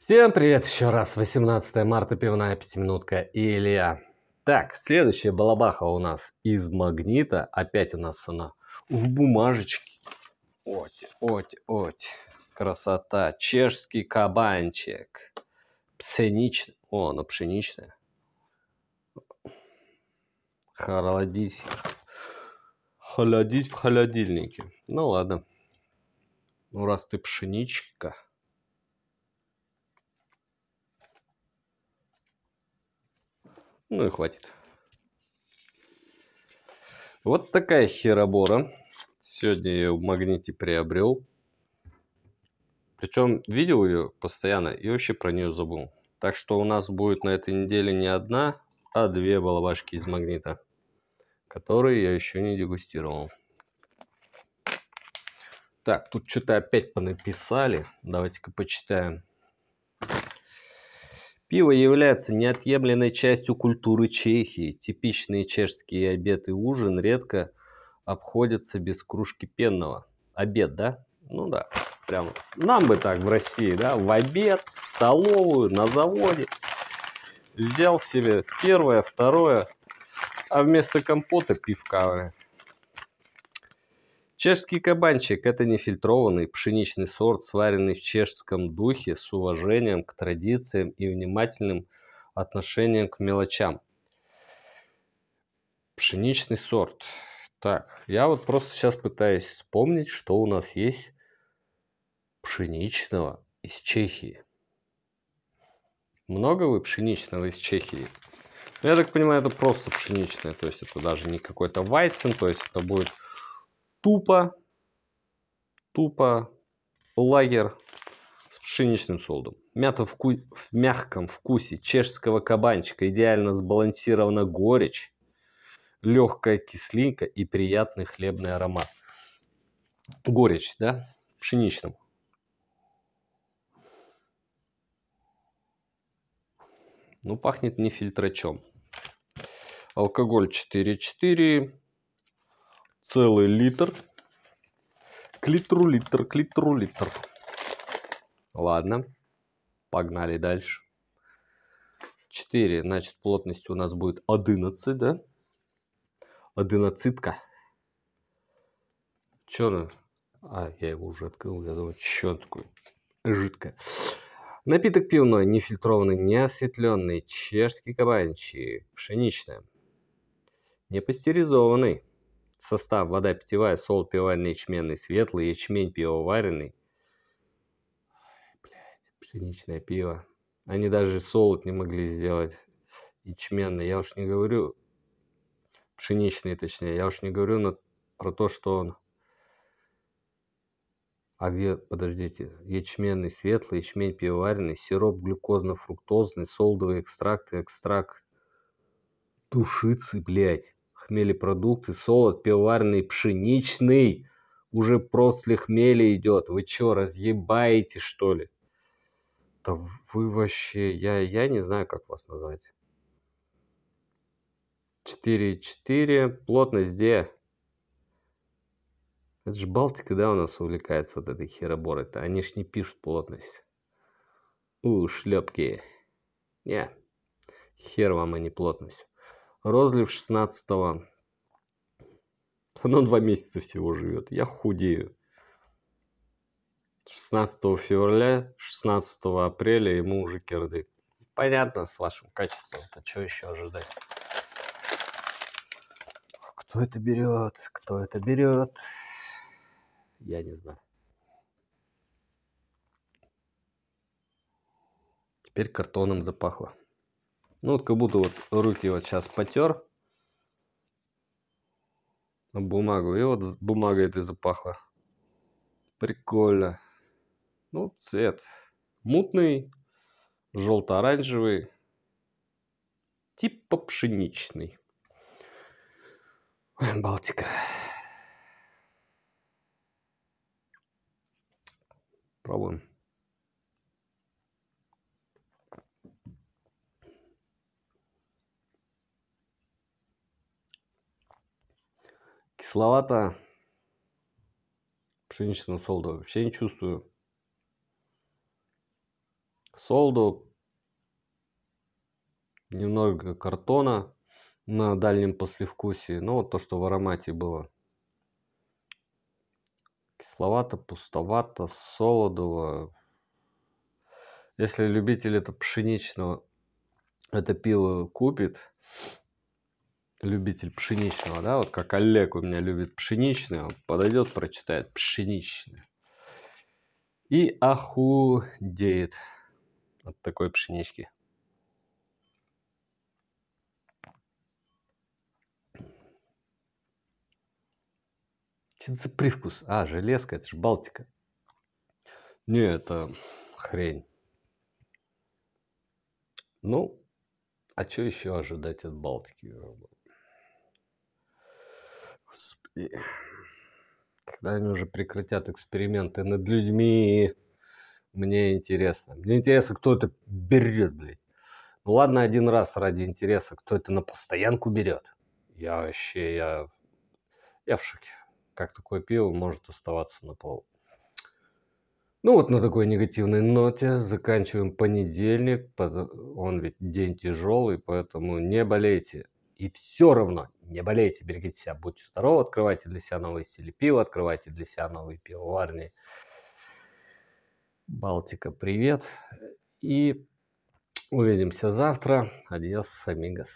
Всем привет еще раз, 18 марта, пивная пятиминутка и Илья. Так, следующая балабаха у нас из магнита, опять у нас она в бумажечке. Оть, оть, оть, красота, чешский кабанчик, пшеничный, о, она пшеничная. Холодить, холодить в холодильнике, ну ладно. Ну раз ты пшеничка, Ну и хватит. Вот такая херобора. Сегодня я ее в магните приобрел. Причем видел ее постоянно и вообще про нее забыл. Так что у нас будет на этой неделе не одна, а две балабашки из магнита, которые я еще не дегустировал. Так, тут что-то опять понаписали. Давайте-ка почитаем. Пиво является неотъемлемой частью культуры Чехии. Типичные чешские обед и ужин редко обходятся без кружки пенного. Обед, да? Ну да, прям нам бы так в России, да, в обед, в столовую, на заводе. Взял себе первое, второе, а вместо компота пивка. Чешский кабанчик – это нефильтрованный пшеничный сорт, сваренный в чешском духе с уважением к традициям и внимательным отношением к мелочам. Пшеничный сорт. Так, я вот просто сейчас пытаюсь вспомнить, что у нас есть пшеничного из Чехии. Много вы пшеничного из Чехии? Ну, я так понимаю, это просто пшеничное, то есть это даже не какой-то вайцин, то есть это будет тупо, тупо лагер с пшеничным солдом. Мята в, ку... в мягком вкусе чешского кабанчика идеально сбалансирована горечь, легкая кислинка и приятный хлебный аромат. Горечь, да? Пшеничным. Ну, пахнет не фильтрачом. Алкоголь 4,4 целый литр. К литру литр, к литру литр. Ладно, погнали дальше. 4, значит, плотность у нас будет 11, да? 11. -ка. Че она? А, я его уже открыл, я думаю, что такой Жидкое. Напиток пивной, нефильтрованный, неосветленный, чешский кабанчик, пшеничное, непастеризованный. Состав. Вода питьевая, сол пивальный, ячменный, светлый, ячмень пивоваренный. Блядь, пшеничное пиво. Они даже солод не могли сделать ячменный. Я уж не говорю, пшеничный точнее, я уж не говорю на, про то, что он... А где, подождите, ячменный светлый, ячмень пивоваренный, сироп глюкозно-фруктозный, солдовый экстракт и экстракт душицы, блядь хмелепродукты, солод, пивоварный пшеничный. Уже после хмеля идет. Вы что, разъебаете, что ли? Да вы вообще... Я, я не знаю, как вас назвать. 4,4. Плотность где? Это же Балтика, да, у нас увлекается вот этой хероборой-то. Они ж не пишут плотность. У, шлепки. Не, хер вам, а не плотность. Розлив 16-го. Оно два месяца всего живет. Я худею. 16 февраля, 16 апреля ему уже кирды. Понятно, с вашим качеством. то что еще ожидать? Кто это берет? Кто это берет? Я не знаю. Теперь картоном запахло. Ну вот как будто вот руки вот сейчас потер бумагу. И вот бумага этой запахла. Прикольно. Ну, цвет мутный, желто-оранжевый, типа пшеничный. Балтика. Пробуем. Кисловато. пшеничного солду вообще не чувствую. Солду. Немного картона на дальнем послевкусии. Ну вот то, что в аромате было. Кисловато, пустовато, солодово. Если любитель это пшеничного, это пиво купит, любитель пшеничного, да, вот как Олег у меня любит пшеничный, он подойдет, прочитает пшеничный. И охудеет от такой пшенички. Что это за привкус? А, железка, это же Балтика. Не, это хрень. Ну, а что еще ожидать от Балтики? когда они уже прекратят эксперименты над людьми, мне интересно. Мне интересно, кто это берет, блядь. Ну ладно, один раз ради интереса, кто это на постоянку берет. Я вообще, я, я в шоке. Как такое пиво может оставаться на пол? Ну вот на такой негативной ноте заканчиваем понедельник. Он ведь день тяжелый, поэтому не болейте. И все равно не болейте, берегите себя, будьте здоровы, открывайте для себя новые стили пива, открывайте для себя новые пивоварни. Балтика, привет. И увидимся завтра. Адьос, амигос.